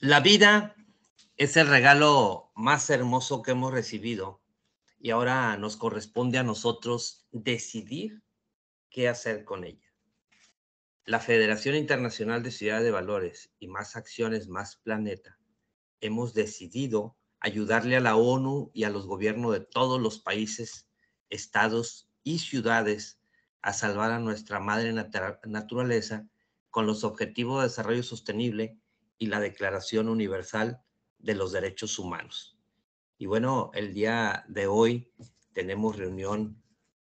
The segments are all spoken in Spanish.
La vida es el regalo más hermoso que hemos recibido y ahora nos corresponde a nosotros decidir qué hacer con ella. La Federación Internacional de Ciudades de Valores y Más Acciones, Más Planeta, hemos decidido ayudarle a la ONU y a los gobiernos de todos los países, estados y ciudades a salvar a nuestra madre naturaleza con los objetivos de desarrollo sostenible y la Declaración Universal de los Derechos Humanos. Y bueno, el día de hoy tenemos reunión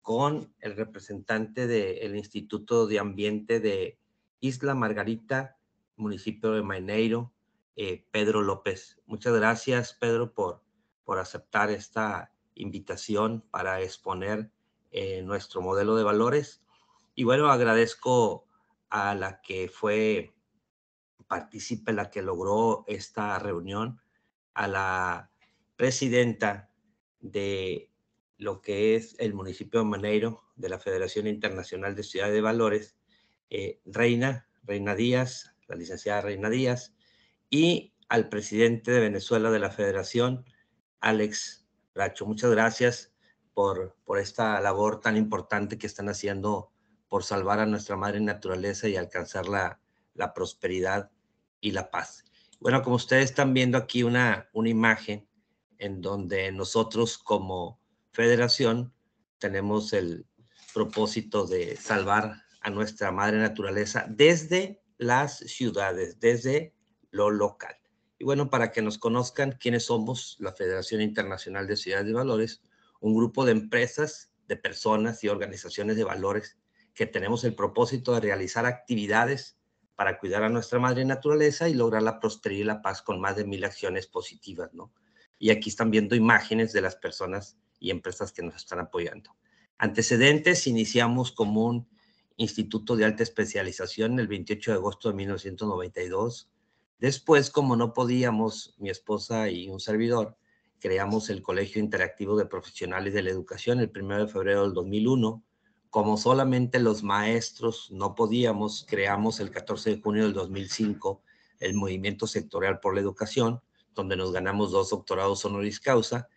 con el representante del Instituto de Ambiente de Isla Margarita, municipio de Maineiro, eh, Pedro López. Muchas gracias, Pedro, por, por aceptar esta invitación para exponer eh, nuestro modelo de valores. Y bueno, agradezco a la que fue partícipe, la que logró esta reunión, a la presidenta de lo que es el municipio de Maneiro de la Federación Internacional de Ciudades de Valores, eh, Reina, Reina Díaz, la licenciada Reina Díaz, y al presidente de Venezuela de la Federación, Alex Racho. Muchas gracias por, por esta labor tan importante que están haciendo por salvar a nuestra madre naturaleza y alcanzar la, la prosperidad y la paz. Bueno, como ustedes están viendo aquí una, una imagen en donde nosotros como federación tenemos el propósito de salvar a nuestra madre naturaleza desde las ciudades, desde lo local. Y bueno, para que nos conozcan quiénes somos, la Federación Internacional de Ciudades de Valores, un grupo de empresas, de personas y organizaciones de valores que tenemos el propósito de realizar actividades para cuidar a nuestra madre naturaleza y lograr la prosperidad y la paz con más de mil acciones positivas, ¿no? Y aquí están viendo imágenes de las personas y empresas que nos están apoyando. Antecedentes, iniciamos como un instituto de alta especialización el 28 de agosto de 1992. Después, como no podíamos, mi esposa y un servidor, creamos el Colegio Interactivo de Profesionales de la Educación el 1 de febrero del 2001 como solamente los maestros no podíamos, creamos el 14 de junio del 2005 el Movimiento Sectorial por la Educación, donde nos ganamos dos doctorados honoris causa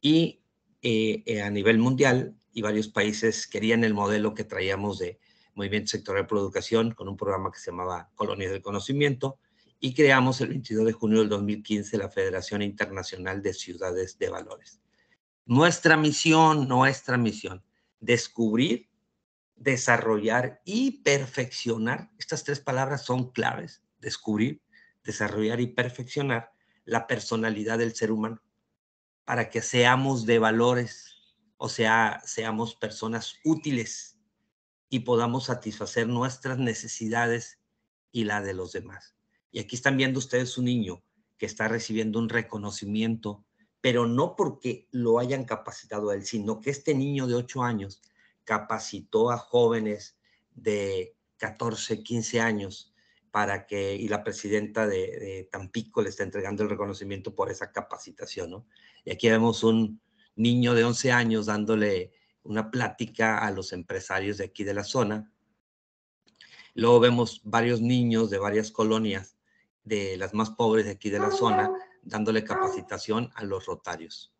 y eh, eh, a nivel mundial y varios países querían el modelo que traíamos de Movimiento Sectorial por la Educación con un programa que se llamaba Colonias del Conocimiento y creamos el 22 de junio del 2015 la Federación Internacional de Ciudades de Valores. Nuestra misión, nuestra misión, descubrir desarrollar y perfeccionar, estas tres palabras son claves, descubrir, desarrollar y perfeccionar la personalidad del ser humano para que seamos de valores, o sea, seamos personas útiles y podamos satisfacer nuestras necesidades y la de los demás. Y aquí están viendo ustedes un niño que está recibiendo un reconocimiento, pero no porque lo hayan capacitado a él, sino que este niño de ocho años capacitó a jóvenes de 14, 15 años para que, y la presidenta de, Tampico le está entregando el reconocimiento por esa capacitación, ¿no? Y aquí vemos un niño de 11 años dándole una plática a los empresarios de aquí de la zona. Luego vemos varios niños de varias colonias, de las más pobres de aquí de la zona, dándole capacitación a los rotarios.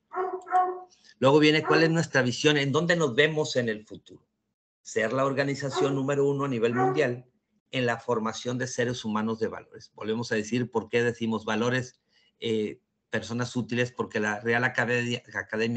Luego viene cuál es nuestra visión, en dónde nos vemos en el futuro. Ser la organización número uno a nivel ah. mundial en la formación de seres humanos de valores. Volvemos a decir por qué decimos valores, eh, personas útiles, porque la Real Academia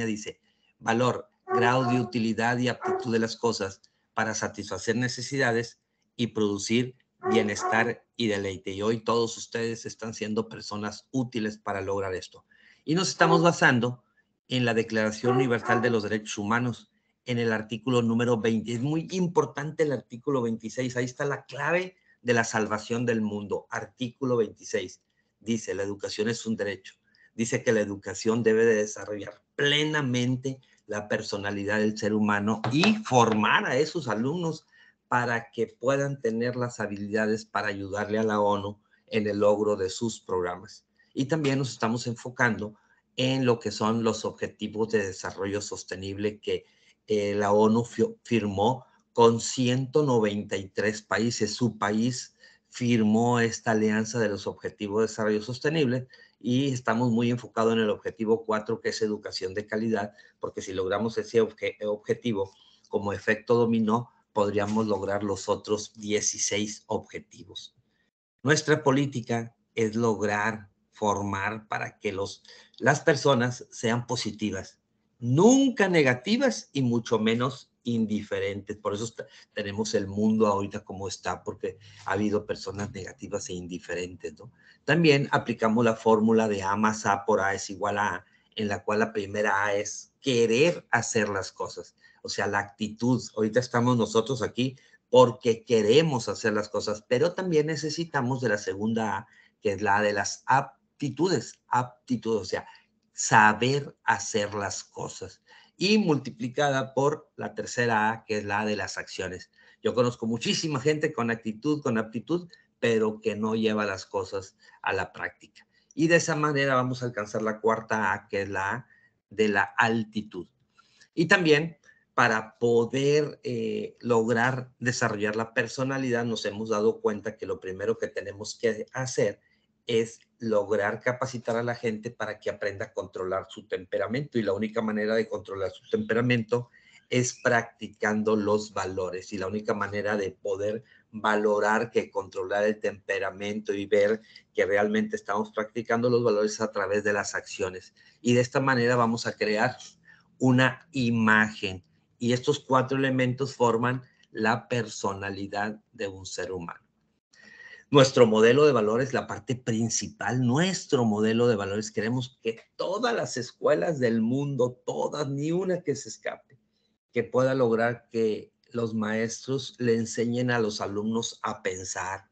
dice valor, grado de utilidad y aptitud de las cosas para satisfacer necesidades y producir bienestar y deleite. Y hoy todos ustedes están siendo personas útiles para lograr esto. Y nos estamos basando en la Declaración Universal de los Derechos Humanos, en el artículo número 20. Es muy importante el artículo 26, ahí está la clave de la salvación del mundo. Artículo 26 dice, la educación es un derecho. Dice que la educación debe de desarrollar plenamente la personalidad del ser humano y formar a esos alumnos para que puedan tener las habilidades para ayudarle a la ONU en el logro de sus programas. Y también nos estamos enfocando en lo que son los objetivos de desarrollo sostenible que eh, la ONU firmó con 193 países. Su país firmó esta alianza de los objetivos de desarrollo sostenible y estamos muy enfocados en el objetivo 4, que es educación de calidad, porque si logramos ese objetivo como efecto dominó, podríamos lograr los otros 16 objetivos. Nuestra política es lograr formar para que los, las personas sean positivas, nunca negativas y mucho menos indiferentes. Por eso tenemos el mundo ahorita como está, porque ha habido personas negativas e indiferentes, ¿no? También aplicamos la fórmula de A más A por A es igual a A, en la cual la primera A es querer hacer las cosas, o sea, la actitud. Ahorita estamos nosotros aquí porque queremos hacer las cosas, pero también necesitamos de la segunda A, que es la de las aptitudes, aptitudes, o sea, saber hacer las cosas. Y multiplicada por la tercera A, que es la de las acciones. Yo conozco muchísima gente con actitud, con aptitud, pero que no lleva las cosas a la práctica. Y de esa manera vamos a alcanzar la cuarta A, que es la de la altitud. Y también para poder eh, lograr desarrollar la personalidad, nos hemos dado cuenta que lo primero que tenemos que hacer es lograr capacitar a la gente para que aprenda a controlar su temperamento. Y la única manera de controlar su temperamento es practicando los valores. Y la única manera de poder valorar que controlar el temperamento y ver que realmente estamos practicando los valores a través de las acciones. Y de esta manera vamos a crear una imagen. Y estos cuatro elementos forman la personalidad de un ser humano. Nuestro modelo de valores, la parte principal, nuestro modelo de valores, queremos que todas las escuelas del mundo, todas, ni una que se escape, que pueda lograr que los maestros le enseñen a los alumnos a pensar,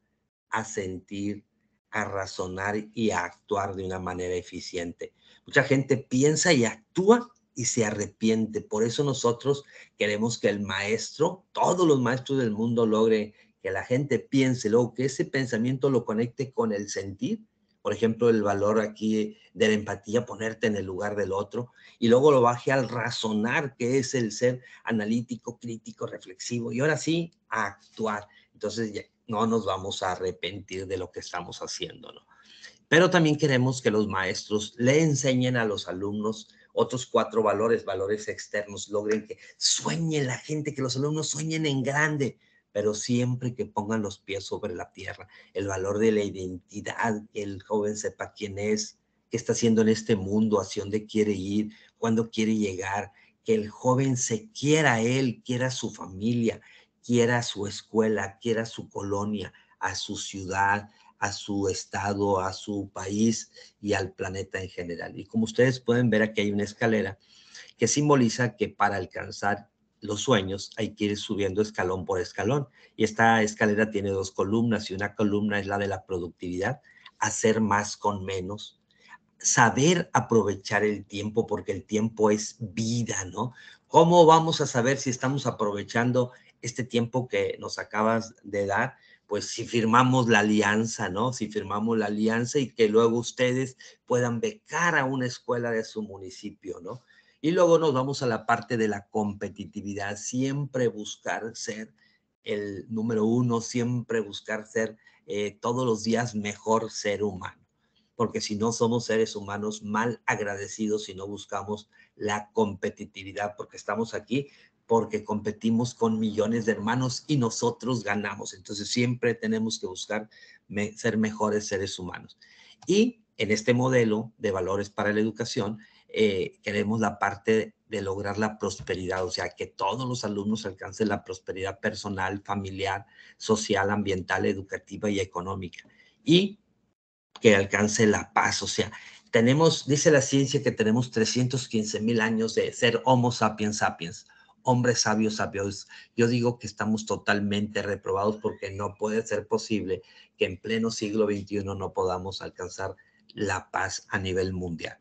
a sentir, a razonar y a actuar de una manera eficiente. Mucha gente piensa y actúa y se arrepiente. Por eso nosotros queremos que el maestro, todos los maestros del mundo logre que la gente piense, luego que ese pensamiento lo conecte con el sentir, por ejemplo, el valor aquí de la empatía, ponerte en el lugar del otro, y luego lo baje al razonar, que es el ser analítico, crítico, reflexivo, y ahora sí, a actuar. Entonces no nos vamos a arrepentir de lo que estamos haciendo, ¿no? Pero también queremos que los maestros le enseñen a los alumnos otros cuatro valores, valores externos, logren que sueñe la gente, que los alumnos sueñen en grande, pero siempre que pongan los pies sobre la tierra, el valor de la identidad, que el joven sepa quién es, qué está haciendo en este mundo, hacia dónde quiere ir, cuándo quiere llegar, que el joven se quiera a él, quiera a su familia, quiera a su escuela, quiera a su colonia, a su ciudad, a su estado, a su país y al planeta en general. Y como ustedes pueden ver, aquí hay una escalera que simboliza que para alcanzar los sueños hay que ir subiendo escalón por escalón. Y esta escalera tiene dos columnas y una columna es la de la productividad, hacer más con menos, saber aprovechar el tiempo porque el tiempo es vida, ¿no? ¿Cómo vamos a saber si estamos aprovechando este tiempo que nos acabas de dar? Pues si firmamos la alianza, ¿no? Si firmamos la alianza y que luego ustedes puedan becar a una escuela de su municipio, ¿no? Y luego nos vamos a la parte de la competitividad, siempre buscar ser el número uno, siempre buscar ser eh, todos los días mejor ser humano, porque si no somos seres humanos mal agradecidos si no buscamos la competitividad, porque estamos aquí porque competimos con millones de hermanos y nosotros ganamos. Entonces siempre tenemos que buscar ser mejores seres humanos. Y en este modelo de valores para la educación, eh, queremos la parte de lograr la prosperidad, o sea, que todos los alumnos alcancen la prosperidad personal, familiar, social, ambiental, educativa y económica, y que alcance la paz, o sea, tenemos, dice la ciencia que tenemos 315 mil años de ser Homo sapiens sapiens, hombres sabios sabios. Yo digo que estamos totalmente reprobados porque no puede ser posible que en pleno siglo XXI no podamos alcanzar la paz a nivel mundial.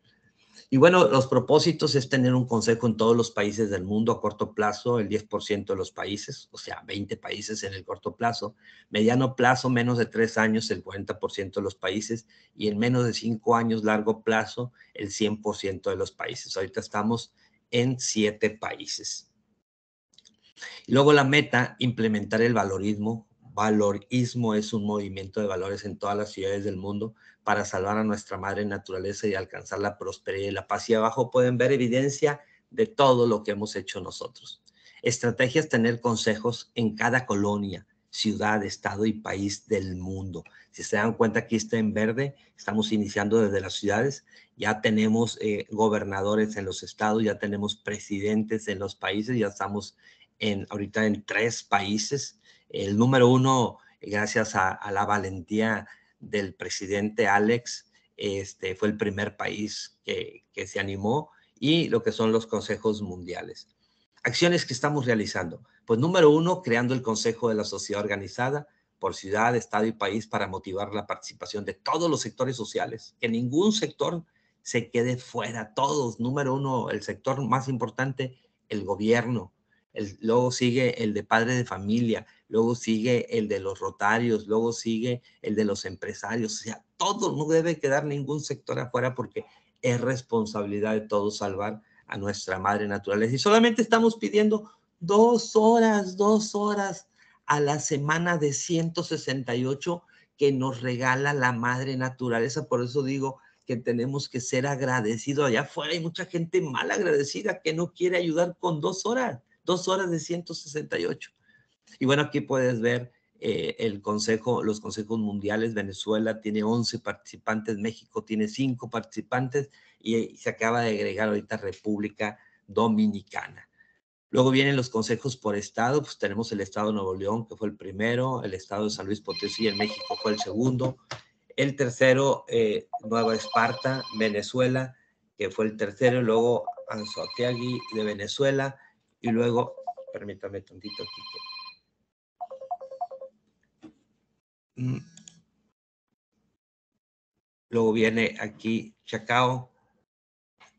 Y bueno, los propósitos es tener un consejo en todos los países del mundo a corto plazo, el 10% de los países, o sea, 20 países en el corto plazo, mediano plazo, menos de tres años, el 40% de los países, y en menos de cinco años, largo plazo, el 100% de los países. Ahorita estamos en siete países. luego la meta, implementar el valorismo Valorismo es un movimiento de valores en todas las ciudades del mundo para salvar a nuestra madre naturaleza y alcanzar la prosperidad y la paz. Y abajo pueden ver evidencia de todo lo que hemos hecho nosotros. Estrategias, tener consejos en cada colonia, ciudad, estado y país del mundo. Si se dan cuenta, aquí está en verde, estamos iniciando desde las ciudades, ya tenemos eh, gobernadores en los estados, ya tenemos presidentes en los países, ya estamos en, ahorita en tres países el número uno, gracias a, la valentía del presidente Alex, este, fue el primer país que, que se animó y lo que son los consejos mundiales. Acciones que estamos realizando. Pues número uno, creando el Consejo de la Sociedad Organizada por ciudad, estado y país para motivar la participación de todos los sectores sociales, que ningún sector se quede fuera, todos. Número uno, el sector más importante, el gobierno, luego sigue el de padre de familia, luego sigue el de los rotarios, luego sigue el de los empresarios, o sea, todo, no debe quedar ningún sector afuera porque es responsabilidad de todos salvar a nuestra madre naturaleza. Y solamente estamos pidiendo dos horas, dos horas a la semana de 168 que nos regala la madre naturaleza. Por eso digo que tenemos que ser agradecidos. Allá afuera hay mucha gente mal agradecida que no quiere ayudar con dos horas. Dos horas de 168. Y bueno, aquí puedes ver eh, el consejo, los consejos mundiales. Venezuela tiene 11 participantes, México tiene 5 participantes eh, y, se acaba de agregar ahorita República Dominicana. Luego vienen los consejos por estado, pues tenemos el estado de Nuevo León, que fue el primero, el estado de San Luis Potosí en México fue el segundo, el tercero, eh, Nueva Esparta, Venezuela, que fue el tercero, luego Anzoátegui de Venezuela, y luego, permítame tantito aquí. Que... Mm. Luego viene aquí Chacao,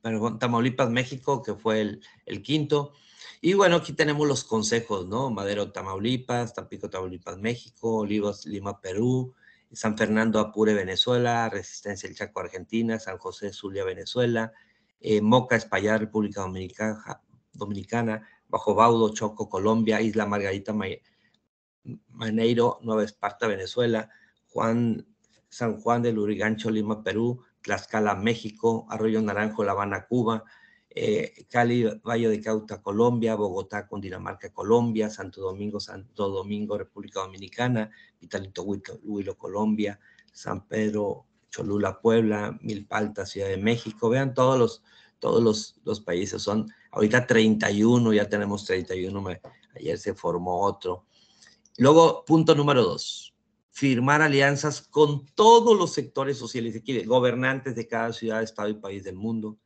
perdón, Tamaulipas, México, que fue el, quinto. Y bueno, aquí tenemos los consejos, ¿no? Madero, Tamaulipas, Tampico, Tamaulipas, México, Olivos, Lima, Perú, San Fernando, Apure, Venezuela, Resistencia, El Chaco, Argentina, San José, Zulia, Venezuela, eh, Moca, Espaillat, República Dominicana, Bajo Baudo, Choco, Colombia, Isla Margarita Maneiro, Nueva Esparta, Venezuela, Juan, San Juan del Lurigancho, Lima, Perú, Tlaxcala, México, Arroyo Naranjo, La Habana, Cuba, eh, Cali, Valle de Cauta, Colombia, Bogotá, Cundinamarca, Colombia, Santo Domingo, Santo Domingo, República Dominicana, Vitalito Huilo, Colombia, San Pedro, Cholula, Puebla, Milpalta, Ciudad de México. Vean todos los, todos los, los países, son ahorita 31, ya tenemos 31, ayer se formó otro. Luego, punto número dos, firmar alianzas con todos los sectores sociales, gobernantes de cada ciudad, estado y país del mundo,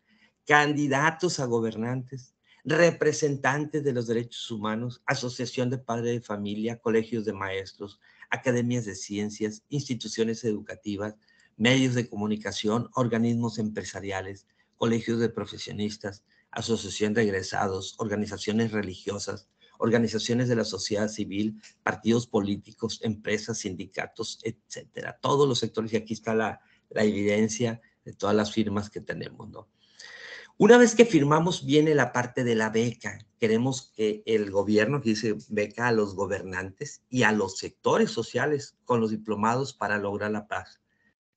candidatos a gobernantes, representantes de los derechos humanos, asociación de padres de familia, colegios de maestros, academias de ciencias, instituciones educativas, medios de comunicación, organismos empresariales, colegios de profesionistas, asociación de egresados, organizaciones religiosas, organizaciones de la sociedad civil, partidos políticos, empresas, sindicatos, etcétera. Todos los sectores, y aquí está la, la evidencia de todas las firmas que tenemos, ¿no? Una vez que firmamos, viene la parte de la beca. Queremos que el gobierno, que dice beca a los gobernantes y a los sectores sociales con los diplomados para lograr la paz,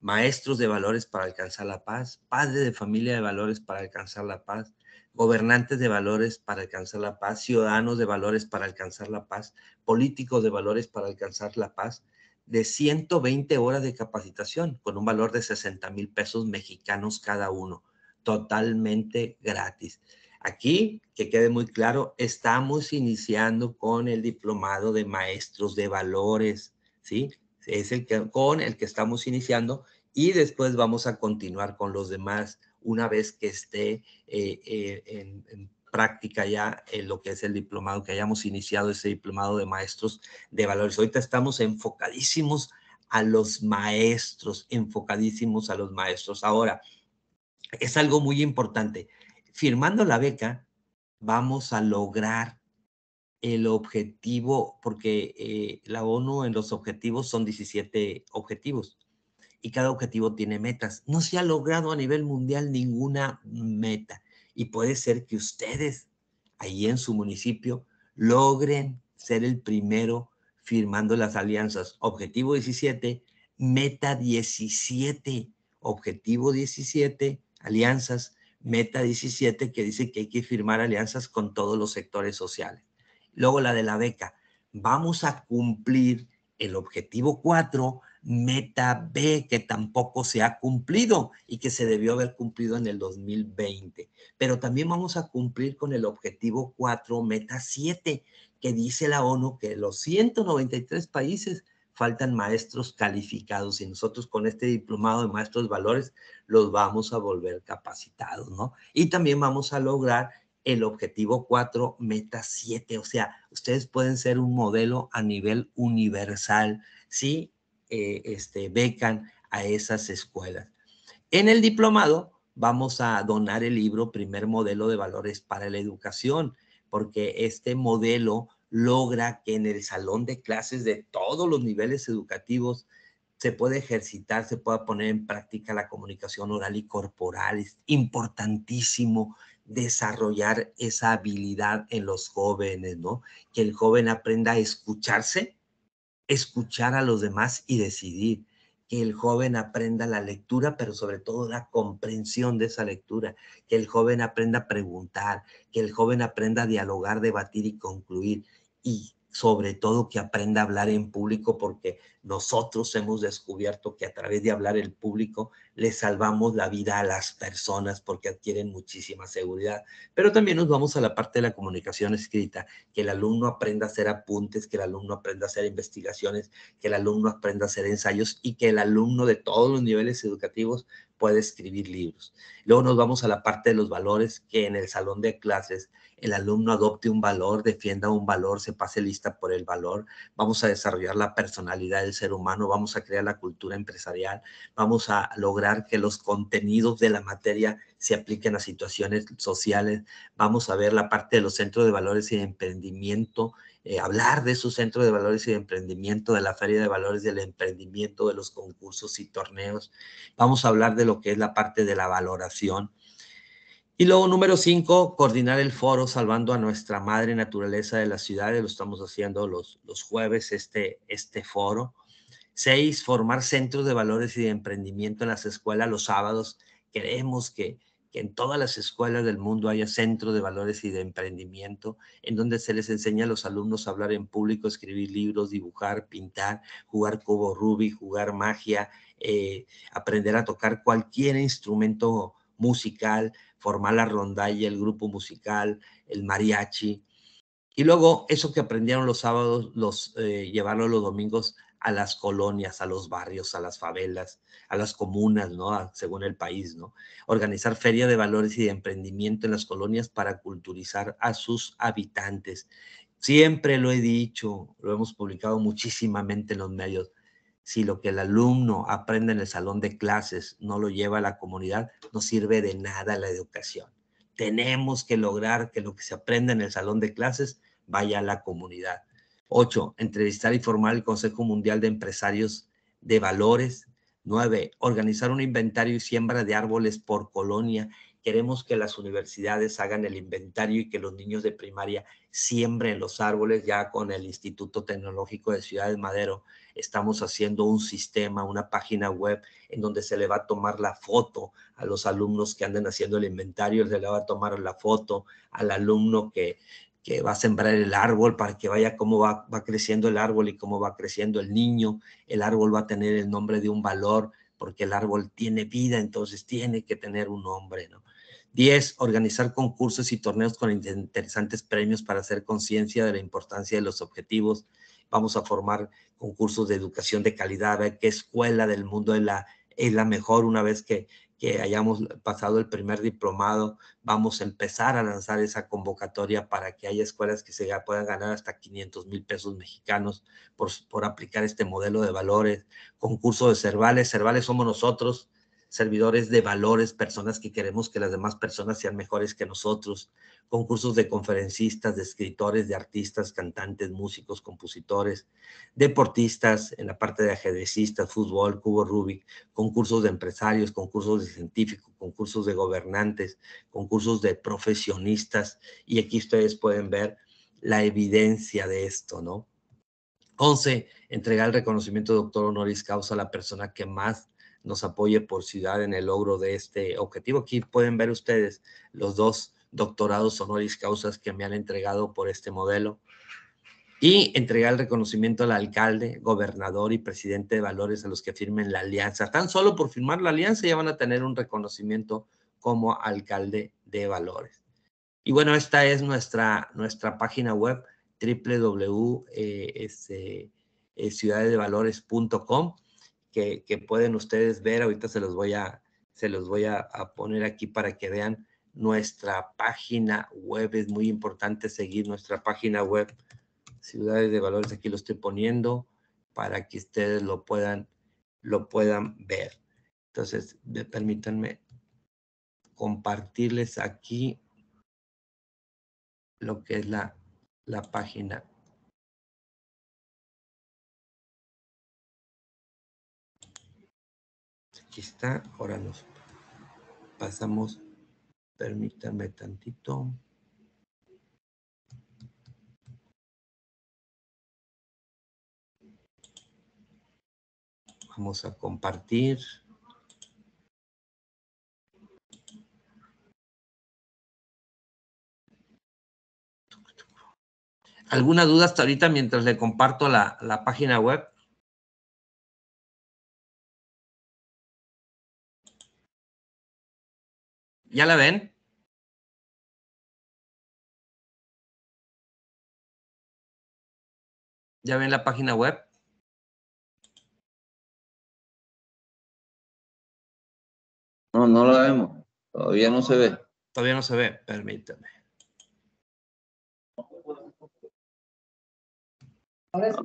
maestros de valores para alcanzar la paz, padres de familia de valores para alcanzar la paz, gobernantes de valores para alcanzar la paz, ciudadanos de valores para alcanzar la paz, políticos de valores para alcanzar la paz, de 120 horas de capacitación con un valor de 60 mil pesos mexicanos cada uno, totalmente gratis. Aquí, que quede muy claro, estamos iniciando con el diplomado de maestros de valores, ¿sí? Es el que, con el que estamos iniciando y después vamos a continuar con los demás una vez que esté eh, eh, en, práctica ya en eh, lo que es el diplomado, que hayamos iniciado ese diplomado de maestros de valores. Ahorita estamos enfocadísimos a los maestros, enfocadísimos a los maestros. Ahora, es algo muy importante. Firmando la beca, vamos a lograr el objetivo, porque la ONU en los objetivos son 17 objetivos y cada objetivo tiene metas. No se ha logrado a nivel mundial ninguna meta y puede ser que ustedes ahí en su municipio logren ser el primero firmando las alianzas. Objetivo 17, meta 17, objetivo 17, alianzas, meta 17 que dice que hay que firmar alianzas con todos los sectores sociales. Luego la de la beca. Vamos a cumplir el objetivo 4 meta B que tampoco se ha cumplido y que se debió haber cumplido en el 2020. Pero también vamos a cumplir con el objetivo 4, meta 7, que dice la ONU que los 193 países faltan maestros calificados y nosotros con este diplomado de maestros valores los vamos a volver capacitados, ¿no? Y también vamos a lograr el objetivo 4, meta 7, o sea, ustedes pueden ser un modelo a nivel universal, ¿sí? Eh, este, becan a esas escuelas. En el diplomado vamos a donar el libro Primer Modelo de Valores para la Educación, porque este modelo logra que en el salón de clases de todos los niveles educativos se pueda ejercitar, se pueda poner en práctica la comunicación oral y corporal. Es importantísimo desarrollar esa habilidad en los jóvenes, ¿no? Que el joven aprenda a escucharse escuchar a los demás y decidir. Que el joven aprenda la lectura, pero sobre todo la comprensión de esa lectura. Que el joven aprenda a preguntar, que el joven aprenda a dialogar, debatir y concluir. Y sobre todo que aprenda a hablar en público porque nosotros hemos descubierto que a través de hablar el público le salvamos la vida a las personas porque adquieren muchísima seguridad. Pero también nos vamos a la parte de la comunicación escrita, que el alumno aprenda a hacer apuntes, que el alumno aprenda a hacer investigaciones, que el alumno aprenda a hacer ensayos y que el alumno de todos los niveles educativos puede escribir libros. Luego nos vamos a la parte de los valores, que en el salón de clases el alumno adopte un valor, defienda un valor, se pase lista por el valor. Vamos a desarrollar la personalidad del ser humano, vamos a crear la cultura empresarial, vamos a lograr que los contenidos de la materia se apliquen a situaciones sociales, vamos a ver la parte de los centros de valores y emprendimiento, eh, hablar de esos centros de valores y emprendimiento, de la feria de valores del emprendimiento, de los concursos y torneos, vamos a hablar de lo que es la parte de la valoración. Y luego, número cinco, coordinar el foro Salvando a Nuestra Madre Naturaleza de las ciudades Lo estamos haciendo los, los jueves, este, este foro. Seis, formar centros de valores y de emprendimiento en las escuelas los sábados. Queremos que, en todas las escuelas del mundo haya centros de valores y de emprendimiento, en donde se les enseña a los alumnos a hablar en público, escribir libros, dibujar, pintar, jugar cubo rubí jugar magia, eh, aprender a tocar cualquier instrumento musical, formar la rondalla, el grupo musical, el mariachi. Y luego eso que aprendieron los sábados, los eh, llevarlo los domingos a las colonias, a los barrios, a las favelas, a las comunas, ¿no? según el país, ¿no? Organizar feria de valores y de emprendimiento en las colonias para culturizar a sus habitantes. Siempre lo he dicho, lo hemos publicado muchísimamente en los medios. Si lo que el alumno aprende en el salón de clases no lo lleva a la comunidad, no sirve de nada la educación. Tenemos que lograr que lo que se aprende en el salón de clases vaya a la comunidad. 8. Entrevistar y formar el Consejo Mundial de Empresarios de Valores. 9. Organizar un inventario y siembra de árboles por colonia. Queremos que las universidades hagan el inventario y que los niños de primaria siembren los árboles. Ya con el Instituto Tecnológico de Ciudad de Madero estamos haciendo un sistema, una página web en donde se le va a tomar la foto a los alumnos que andan haciendo el inventario, se le va a tomar la foto al alumno que que va a sembrar el árbol para que vaya cómo va, creciendo el árbol y cómo va creciendo el niño. El árbol va a tener el nombre de un valor porque el árbol tiene vida, entonces tiene que tener un nombre, ¿no? 10. Organizar concursos y torneos con interesantes premios para hacer conciencia de la importancia de los objetivos. Vamos a formar concursos de educación de calidad, a ver qué escuela del mundo la, es la mejor una vez que, que hayamos pasado el primer diplomado, vamos a empezar a lanzar esa convocatoria para que haya escuelas que se puedan ganar hasta 500 mil pesos mexicanos por, por aplicar este modelo de valores, concurso de Cervales, Cervales somos nosotros, servidores de valores, personas que queremos que las demás personas sean mejores que nosotros, concursos de conferencistas, de escritores, de artistas, cantantes, músicos, compositores, deportistas, en la parte de ajedrecistas, fútbol, cubo Rubik, concursos de empresarios, concursos de científicos, concursos de gobernantes, concursos de profesionistas, y aquí ustedes pueden ver la evidencia de esto, ¿no? 11. Entregar el reconocimiento doctor honoris causa a la persona que más nos apoye por ciudad en el logro de este objetivo. Aquí pueden ver ustedes los dos doctorados honoris causas que me han entregado por este modelo y entregar el reconocimiento al alcalde, gobernador y presidente de valores a los que firmen la alianza. Tan solo por firmar la alianza ya van a tener un reconocimiento como alcalde de valores. Y bueno, esta es nuestra, nuestra página web www.ciudadedevalores.com. Eh, este, eh, que, pueden ustedes ver. Ahorita se los voy, a, se los voy poner aquí para que vean nuestra página web. Es muy importante seguir nuestra página web. Ciudades de Valores, aquí lo estoy poniendo para que ustedes lo puedan, lo puedan ver. Entonces, permítanme compartirles aquí lo que es la, la página Aquí está. Ahora nos pasamos. Permítanme tantito. Vamos a compartir. ¿Alguna duda hasta ahorita mientras le comparto la, la página web? ¿Ya la ven? ¿Ya ven la página web? No, no la vemos. Todavía no se ve. Todavía no se ve, permítame.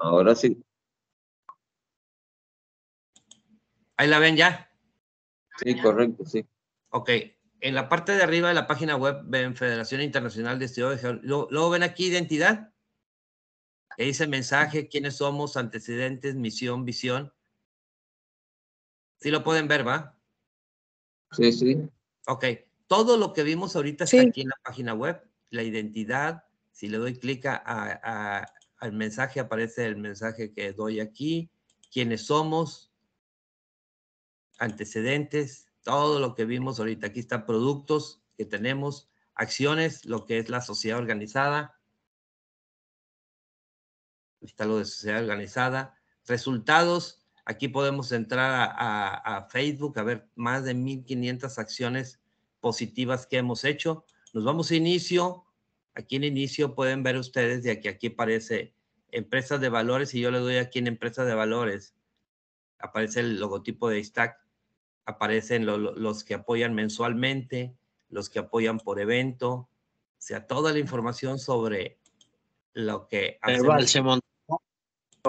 Ahora sí. Ahí la ven ya. Sí, correcto, sí. Ok, en la parte de arriba de la página web ven Federación Internacional de Estudios de Luego ven aquí identidad. que dice mensaje, quiénes somos, antecedentes, misión, visión. Sí lo pueden ver, ¿va? Sí, sí. Ok. Todo lo que vimos ahorita está aquí en la página web. La identidad, si le doy clic al mensaje, aparece el mensaje que doy aquí. Quiénes somos, antecedentes, todo lo que vimos ahorita. Aquí están productos que tenemos, acciones, lo que es la sociedad organizada. está lo de sociedad organizada. Resultados. Aquí podemos entrar a, Facebook a ver más de 1.500 acciones positivas que hemos hecho. Nos vamos a inicio. Aquí en inicio pueden ver ustedes de aquí, aquí aparece empresas de valores y yo le doy aquí en empresas de valores. Aparece el logotipo de Stack aparecen los que apoyan mensualmente, los que apoyan por evento, o sea, toda la información sobre lo que... Igual se montó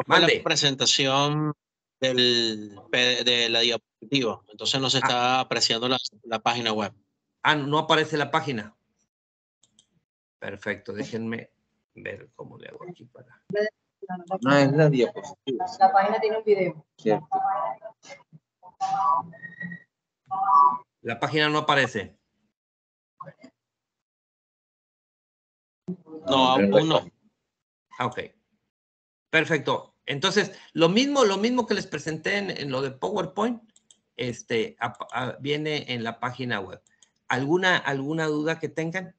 la presentación del, de la diapositiva, entonces no se ah. está apreciando la, página web. Ah, no aparece la página. Perfecto, déjenme ver cómo le hago aquí para... No, es la diapositiva. La página tiene un video. La página no aparece. No, no. Ah, ok. Perfecto. Entonces, lo mismo, lo mismo que les presenté en, lo de PowerPoint, este, ah, viene en la página web. ¿Alguna, alguna duda que tengan?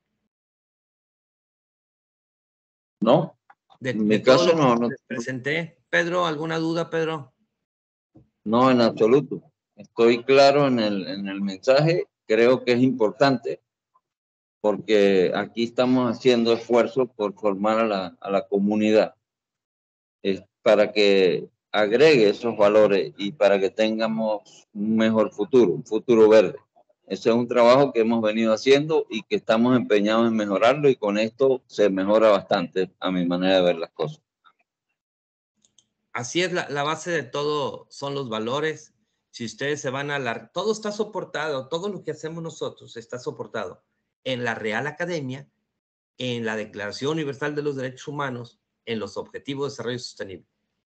No. en mi caso no, no. presenté. Pedro, ¿alguna duda, Pedro? No, en absoluto. Estoy claro en el, en el mensaje, creo que es importante porque aquí estamos haciendo esfuerzos por formar a la, a la comunidad eh, para que agregue esos valores y para que tengamos un mejor futuro, un futuro verde. Ese es un trabajo que hemos venido haciendo y que estamos empeñados en mejorarlo y con esto se mejora bastante a mi manera de ver las cosas. Así es, la, la base de todo son los valores si ustedes se van a la... Todo está soportado, todo lo que hacemos nosotros está soportado en la Real Academia, en la Declaración Universal de los Derechos Humanos, en los Objetivos de Desarrollo Sostenible.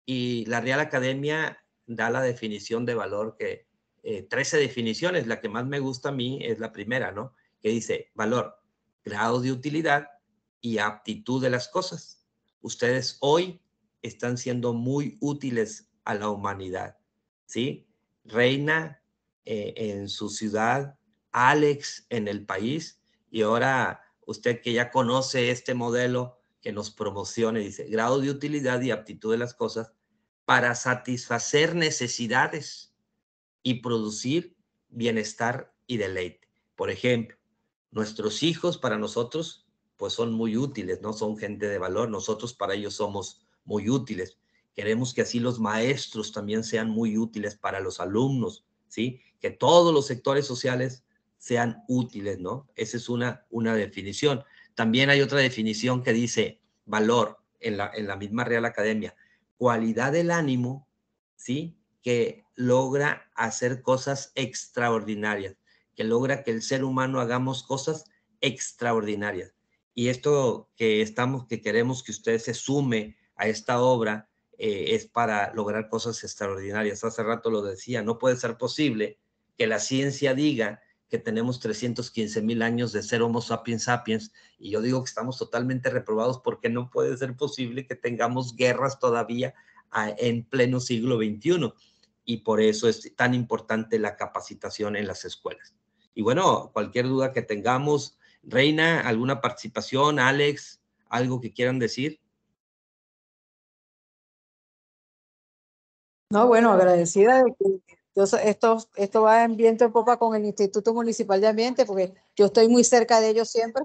Y la Real Academia da la definición de valor que, eh, 13 definiciones, la que más me gusta a mí es la primera, ¿no? Que dice, valor, grado de utilidad y aptitud de las cosas. Ustedes hoy están siendo muy útiles a la humanidad, ¿sí? Reina eh, en su ciudad, Alex en el país y ahora usted que ya conoce este modelo que nos promocione, dice, grado de utilidad y aptitud de las cosas para satisfacer necesidades y producir bienestar y deleite. Por ejemplo, nuestros hijos para nosotros pues son muy útiles, no son gente de valor, nosotros para ellos somos muy útiles, Queremos que así los maestros también sean muy útiles para los alumnos, ¿sí? Que todos los sectores sociales sean útiles, ¿no? Esa es una, una definición. También hay otra definición que dice valor en la, en la misma Real Academia, cualidad del ánimo, ¿sí? Que logra hacer cosas extraordinarias, que logra que el ser humano hagamos cosas extraordinarias. Y esto que estamos, que queremos que usted se sume a esta obra eh, es para lograr cosas extraordinarias. Hace rato lo decía, no puede ser posible que la ciencia diga que tenemos 315 mil años de ser Homo sapiens sapiens, y yo digo que estamos totalmente reprobados porque no puede ser posible que tengamos guerras todavía en pleno siglo XXI, y por eso es tan importante la capacitación en las escuelas. Y bueno, cualquier duda que tengamos, Reina, ¿alguna participación? Alex, ¿algo que quieran decir? No, bueno, agradecida de que esto, va en viento en popa con el Instituto Municipal de Ambiente, porque yo estoy muy cerca de ellos siempre.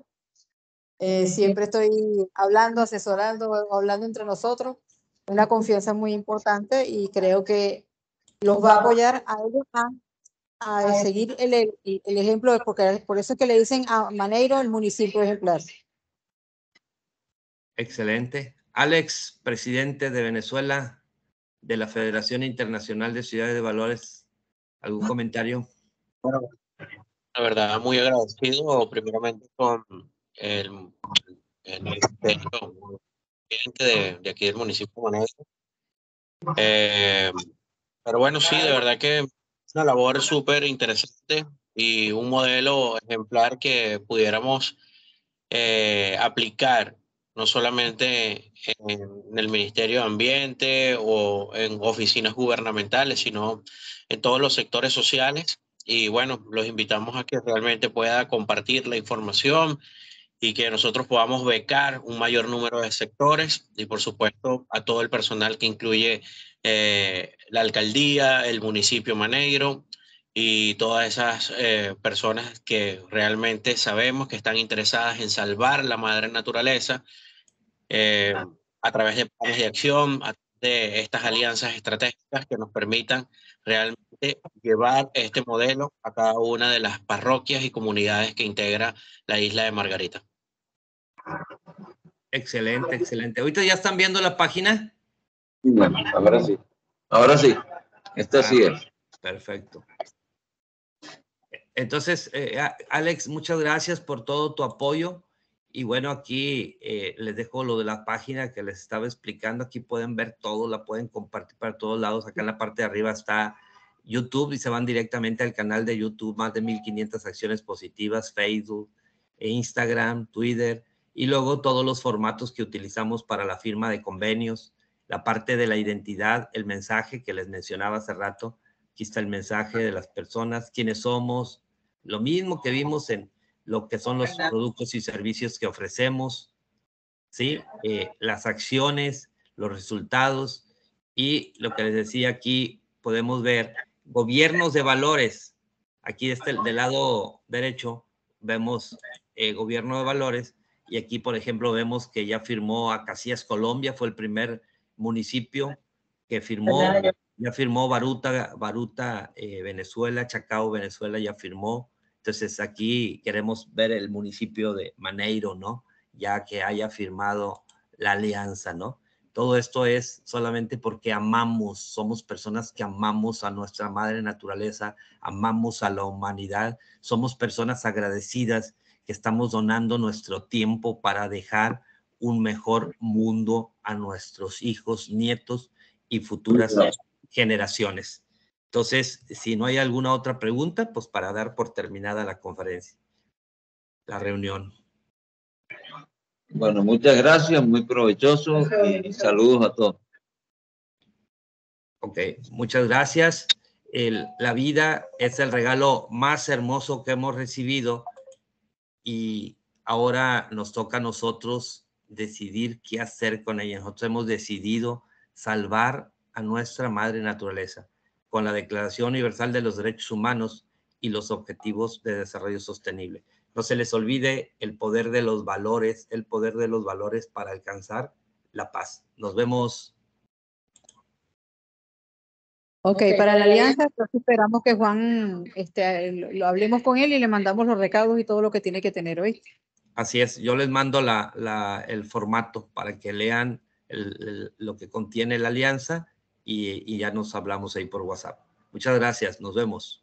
Eh, siempre estoy hablando, asesorando, hablando entre nosotros. Una confianza muy importante y creo que los va a apoyar a ellos a, seguir el, ejemplo, porque por eso es que le dicen a Maneiro el municipio ejemplar. Excelente. Alex, presidente de Venezuela, de la Federación Internacional de Ciudades de Valores. ¿Algún ah. comentario? Bueno, la verdad, muy agradecido primeramente con el, este, presidente de, aquí del municipio de eh, pero bueno, sí, de verdad que es una labor súper interesante y un modelo ejemplar que pudiéramos eh, aplicar no solamente en el Ministerio de Ambiente o en oficinas gubernamentales, sino en todos los sectores sociales. Y bueno, los invitamos a que realmente pueda compartir la información y que nosotros podamos becar un mayor número de sectores y por supuesto a todo el personal que incluye eh, la alcaldía, el municipio Manegro y todas esas eh, personas que realmente sabemos que están interesadas en salvar la madre naturaleza eh, a través de planes de acción, de estas alianzas estratégicas que nos permitan realmente llevar este modelo a cada una de las parroquias y comunidades que integra la isla de Margarita. Excelente, excelente. ¿Ahorita ya están viendo la página? Bueno, ahora sí. Ahora sí. Esta sí es. Perfecto. Entonces, eh, Alex, muchas gracias por todo tu apoyo. Y bueno, aquí eh, les dejo lo de la página que les estaba explicando. Aquí pueden ver todo, la pueden compartir para todos lados. Acá en la parte de arriba está YouTube y se van directamente al canal de YouTube. Más de 1500 acciones positivas, Facebook, e Instagram, Twitter y luego todos los formatos que utilizamos para la firma de convenios, la parte de la identidad, el mensaje que les mencionaba hace rato. Aquí está el mensaje de las personas, quiénes somos, lo mismo que vimos en, lo que son los productos y servicios que ofrecemos, ¿sí? Eh, las acciones, los resultados y lo que les decía aquí, podemos ver gobiernos de valores. Aquí este, del lado derecho vemos eh, gobierno de valores y aquí, por ejemplo, vemos que ya firmó a Casillas Colombia, fue el primer municipio que firmó, ya firmó Baruta, Baruta eh, Venezuela, Chacao Venezuela ya firmó, entonces aquí queremos ver el municipio de Maneiro, ¿no? Ya que haya firmado la alianza, ¿no? Todo esto es solamente porque amamos, somos personas que amamos a nuestra madre naturaleza, amamos a la humanidad, somos personas agradecidas que estamos donando nuestro tiempo para dejar un mejor mundo a nuestros hijos, nietos y futuras generaciones. Entonces, si no hay alguna otra pregunta, pues para dar por terminada la conferencia, la reunión. Bueno, muchas gracias, muy provechoso y saludos a todos. Ok, muchas gracias. El, la vida es el regalo más hermoso que hemos recibido y ahora nos toca a nosotros decidir qué hacer con ella. Nosotros hemos decidido salvar a nuestra madre naturaleza con la Declaración Universal de los Derechos Humanos y los Objetivos de Desarrollo Sostenible. No se les olvide el poder de los valores, el poder de los valores para alcanzar la paz. Nos vemos. Ok, para la alianza esperamos que Juan, este, lo hablemos con él y le mandamos los recados y todo lo que tiene que tener hoy. Así es, yo les mando la, la, el formato para que lean lo que contiene la alianza y, ya nos hablamos ahí por WhatsApp. Muchas gracias, nos vemos.